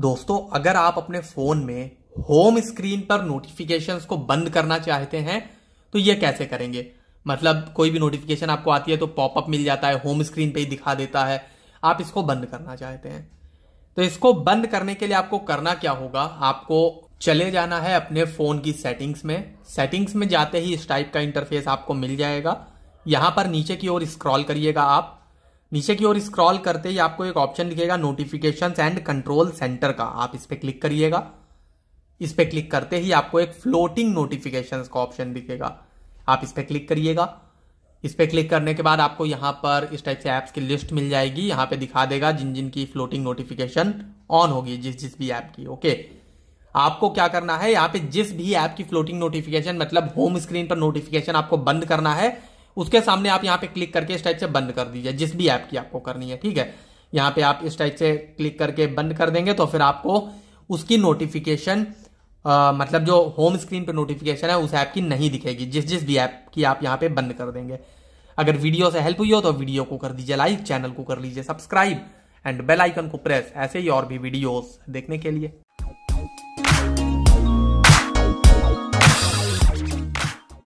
दोस्तों अगर आप अपने फोन में होम स्क्रीन पर नोटिफिकेशंस को बंद करना चाहते हैं तो ये कैसे करेंगे मतलब कोई भी नोटिफिकेशन आपको आती है तो पॉपअप मिल जाता है होम स्क्रीन पे ही दिखा देता है आप इसको बंद करना चाहते हैं तो इसको बंद करने के लिए आपको करना क्या होगा आपको चले जाना है अपने फोन की सेटिंग्स में सेटिंग्स में जाते ही इस टाइप का इंटरफेस आपको मिल जाएगा यहां पर नीचे की ओर स्क्रॉल करिएगा आप नीचे की ओर स्क्रॉल करते ही आपको एक ऑप्शन दिखेगा नोटिफिकेशन एंड कंट्रोल सेंटर का आप इस पर क्लिक करिएगा इस पर क्लिक करते ही आपको एक फ्लोटिंग नोटिफिकेशन का ऑप्शन दिखेगा आप इस पर क्लिक करिएगा इस पर क्लिक करने के बाद आपको यहां पर इस टाइप से ऐप्स की लिस्ट मिल जाएगी यहां पे दिखा देगा जिन जिन की फ्लोटिंग नोटिफिकेशन ऑन होगी जिस जिस भी ऐप की ओके आपको क्या करना है यहाँ पे जिस भी ऐप की फ्लोटिंग नोटिफिकेशन मतलब होम स्क्रीन पर नोटिफिकेशन आपको बंद करना है उसके सामने आप यहाँ पे क्लिक करके इस टाइप से बंद कर दीजिए जिस भी ऐप की आपको करनी है ठीक है यहाँ पे आप इस टाइप से क्लिक करके बंद कर देंगे तो फिर आपको उसकी नोटिफिकेशन आ, मतलब जो होम स्क्रीन पे नोटिफिकेशन है उस ऐप की नहीं दिखेगी जिस जिस भी ऐप की आप यहाँ पे बंद कर देंगे अगर वीडियो से हेल्प हुई हो तो वीडियो को कर दीजिए लाइक चैनल को कर लीजिए सब्सक्राइब एंड बेल आइकन को प्रेस ऐसे ही और भी वीडियोस देखने के लिए